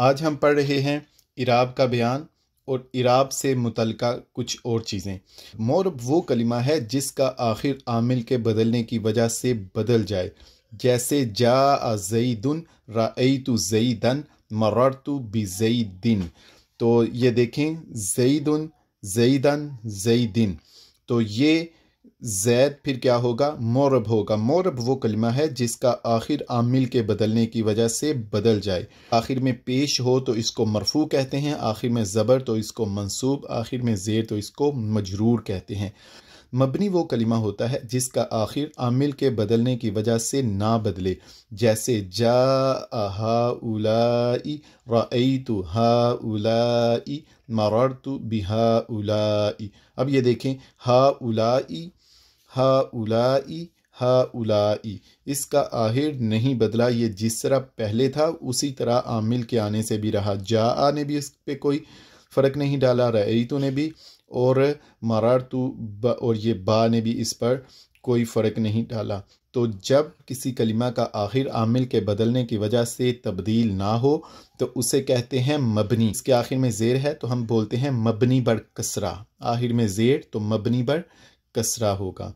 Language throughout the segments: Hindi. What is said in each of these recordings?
आज हम पढ़ रहे हैं इराब का बयान और इराब से मुतलका कुछ और चीज़ें मोर वो कलिमा है जिसका आखिर आमिल के बदलने की वजह से बदल जाए जैसे जा जई दुन रई तो जई दन मर तो दिन तो ये देखें जई दन जई दिन तो ये जैद फिर क्या होगा मौरब होगा मौरब वो कलमा है जिसका आखिर आमिल के बदलने की वजह से बदल जाए आखिर में पेश हो तो इसको मरफू कहते हैं आखिर में ज़बर तो इसको मंसूब आखिर में जेर तो इसको मजरूर कहते हैं मबनी वो कलिमा होता है जिसका आखिर आमिल के बदलने की वजह से ना बदले जैसे जा हा उलाई रई तो हा उलाई मरार तो बिहा उलाई अब ये देखें हा उलाई हा उलाई हा उलाई इसका आहिर नहीं बदला ये जिस तरह पहले था उसी तरह आमिल के आने से भी रहा जा ने भी इस पर कोई फ़र्क नहीं डाला तो ने भी और तो और ये बा ने भी इस पर कोई फ़र्क नहीं डाला तो जब किसी कलिमा का आखिर आमिल के बदलने की वजह से तब्दील ना हो तो उसे कहते हैं मबनी इसके आखिर में ज़ेर है तो हम बोलते हैं मबनी बर कसरा आखिर में ज़ेर तो मबनी बर कसरा होगा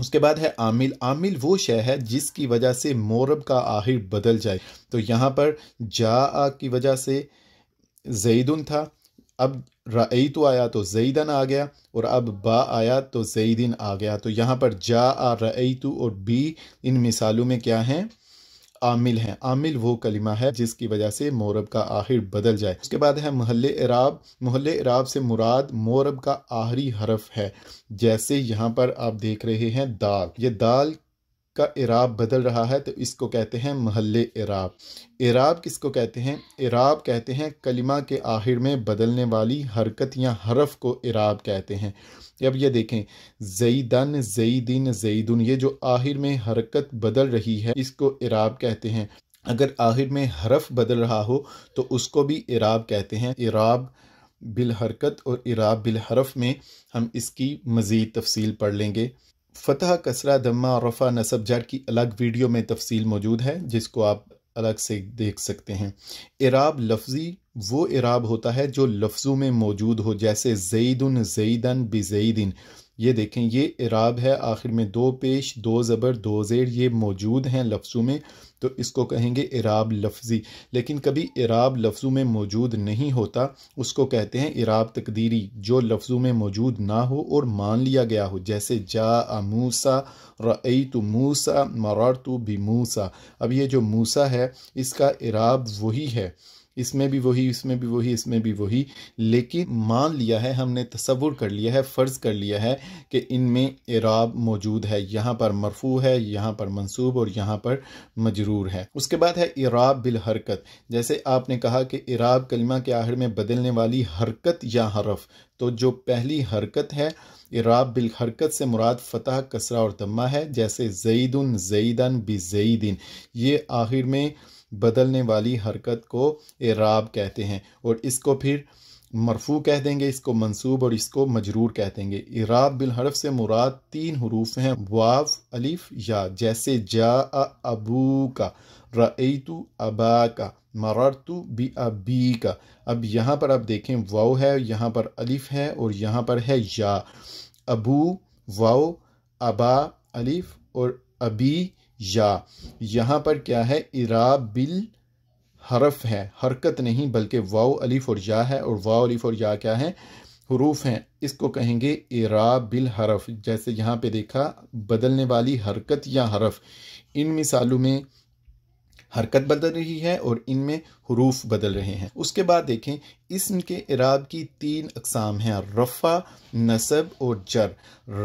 उसके बाद है आमिल आमिल वो शय है जिसकी वजह से मोरब का आहिर बदल जाए तो यहाँ पर जा की वजह से जईदन था अब रई तो आया तो जईदन आ गया और अब बा आया तो जईदिन आ गया तो यहाँ पर जा आ रई तो और बी इन मिसालों में क्या हैं आमिल है आमिल वो कलिमा है जिसकी वजह से मोरब का आखिर बदल जाए उसके बाद है महल इराब महल इराब से मुराद मोरब का आहरी हरफ है जैसे यहाँ पर आप देख रहे हैं दाल ये दाल का इराब बदल रहा है तो इसको कहते हैं महल इराब इराब किसको कहते हैं इराब कहते हैं कलिमा के आखिर में बदलने वाली हरकत या हरफ को इराब कहते हैं अब ये देखें जईदन जईदिन जईदन ये जो आखिर में हरकत बदल रही है इसको इराब कहते हैं अगर आखिर में हरफ बदल रहा हो तो उसको भी इराब कहते हैं इराब बिल हरकत और इराब बिल हरफ में हम इसकी मज़ीद तफसील पढ़ लेंगे फ़तह कसरा दम्मा रफ़ा नसब जार की अलग वीडियो में तफसील मौजूद है जिसको आप अलग से देख सकते हैं इराब लफ्ज़ी वो इराब होता है जो लफ्ज़ों में मौजूद हो जैसे जईदन जईदन बिजईदिन ये देखें ये इराब है आखिर में दो पेश दो ज़बर दो ज़ेर ये मौजूद हैं लफ्ज़ों में तो इसको कहेंगे इराब लफ्ज़ी लेकिन कभी इराब लफ्ज़ों में मौजूद नहीं होता उसको कहते हैं इराब तकदीरी जो लफ्ज़ों में मौजूद ना हो और मान लिया गया हो जैसे जा मूसा रई तो मूसा मरार तो भी अब ये जो मूसा है इसका इराब वही है इसमें भी वही इसमें भी वही इसमें भी वही लेकिन मान लिया है हमने तस्वुर कर लिया है फ़र्ज़ कर लिया है कि इनमें इराब मौजूद है यहाँ पर मरफू है यहाँ पर मंसूब और यहाँ पर मजरूर है उसके बाद है इराब बिल हरकत जैसे आपने कहा कि इराब कलमा के आखिर में बदलने वाली हरकत या हरफ तो जो पहली हरकत है इराब बिल हरकत से मुराद फ़तह कसरा और दम्मा है जैसे जईदन जईदन बि जईदिन ये आखिर में बदलने वाली हरकत को एराब कहते हैं और इसको फिर मरफू कह देंगे इसको मंसूब और इसको मजरूर कह देंगे इराब बिल हरफ से मुराद तीन हरूफ हैं वाव अलिफ या जैसे जा अबू का तो अबा का मररतु बी अबी का अब यहाँ पर आप देखें वाव है यहाँ पर अलिफ है और यहाँ पर है या अबू वाव अबा अलिफ और अबी या यहाँ पर क्या है इरा बिल हरफ है हरकत नहीं बल्कि वाओ अलीफ और या है और वाओ अलीफ और या क्या है हरूफ हैं इसको कहेंगे इरा बिल हरफ जैसे यहाँ पे देखा बदलने वाली हरकत या हरफ इन मिसालों में हरकत बदल रही है और इनमें हरूफ बदल रहे हैं उसके बाद देखें इसम के इराब की तीन अकसाम हैं रफ़ा नसब और जर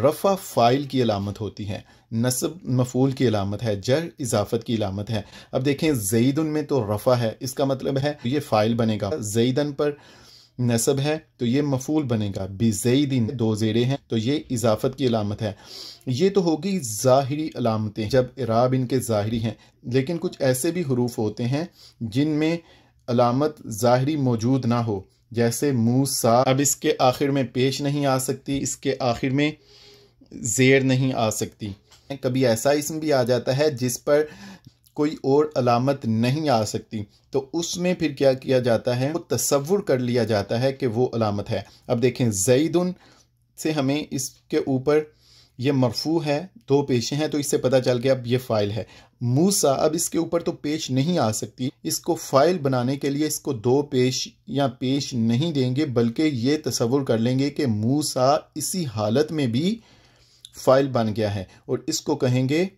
रफ़ा फ़ाइल की अलामत होती है नसब मफूल की अलामत है जर इजाफत की अलामत है अब देखें जईद उनमें तो रफ़ा है इसका मतलब है ये फ़ाइल बनेगा जईदन पर नसब है तो ये मफूल बनेगा बेजईदिन दो जेरे हैं तो ये इजाफत की अलामत है ये तो होगी ज़ाहरी अलामतें जब इराब इनके ज़ाहरी हैं लेकिन कुछ ऐसे भी हरूफ होते हैं जिनमें अलामत ज़ाहरी मौजूद ना हो जैसे मूसा अब इसके आखिर में पेश नहीं आ सकती इसके आखिर में जेर नहीं आ सकती कभी ऐसा इसम भी आ जाता है जिस पर कोई और अलामत नहीं आ सकती तो उसमें फिर क्या किया जाता है वो तस्वुर कर लिया जाता है कि वो अलामत है अब देखें जईदन से हमें इसके ऊपर ये मरफू है दो पेशे हैं तो इससे पता चल गया अब ये फ़ाइल है मूसा अब इसके ऊपर तो पेश नहीं आ सकती इसको फ़ाइल बनाने के लिए इसको दो पेश या पेश नहीं देंगे बल्कि ये तस्वुर कर लेंगे कि मूसा इसी हालत में भी फ़ाइल बन गया है और इसको कहेंगे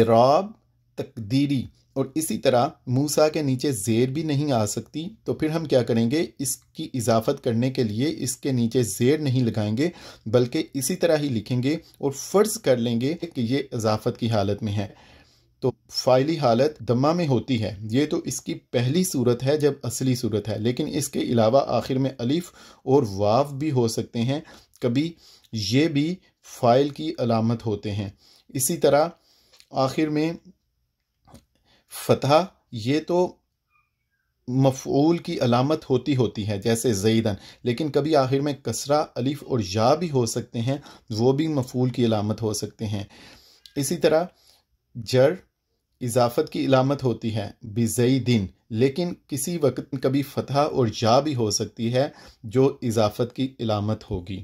एराब तकदीरी और इसी तरह मूसा के नीचे ज़ेर भी नहीं आ सकती तो फिर हम क्या करेंगे इसकी इजाफत करने के लिए इसके नीचे ज़ेर नहीं लगाएंगे बल्कि इसी तरह ही लिखेंगे और फ़र्ज़ कर लेंगे कि ये इजाफत की हालत में है तो फाइली हालत दमा में होती है ये तो इसकी पहली सूरत है जब असली सूरत है लेकिन इसके अलावा आखिर में अलिफ और वाव भी हो सकते हैं कभी ये भी फ़ाइल की अलामत होते हैं इसी तरह आखिर में फ़तह ये तो मफूल की अलामत होती होती है जैसे जईदन लेकिन कभी आखिर में कसरा अलिफ और या भी हो सकते हैं वो भी मफूल की अलामत हो सकते हैं इसी तरह जर इजाफत की अलामत होती है बिजई दिन लेकिन किसी वक्त कभी फतह और या भी हो सकती है जो इजाफत की अलामत होगी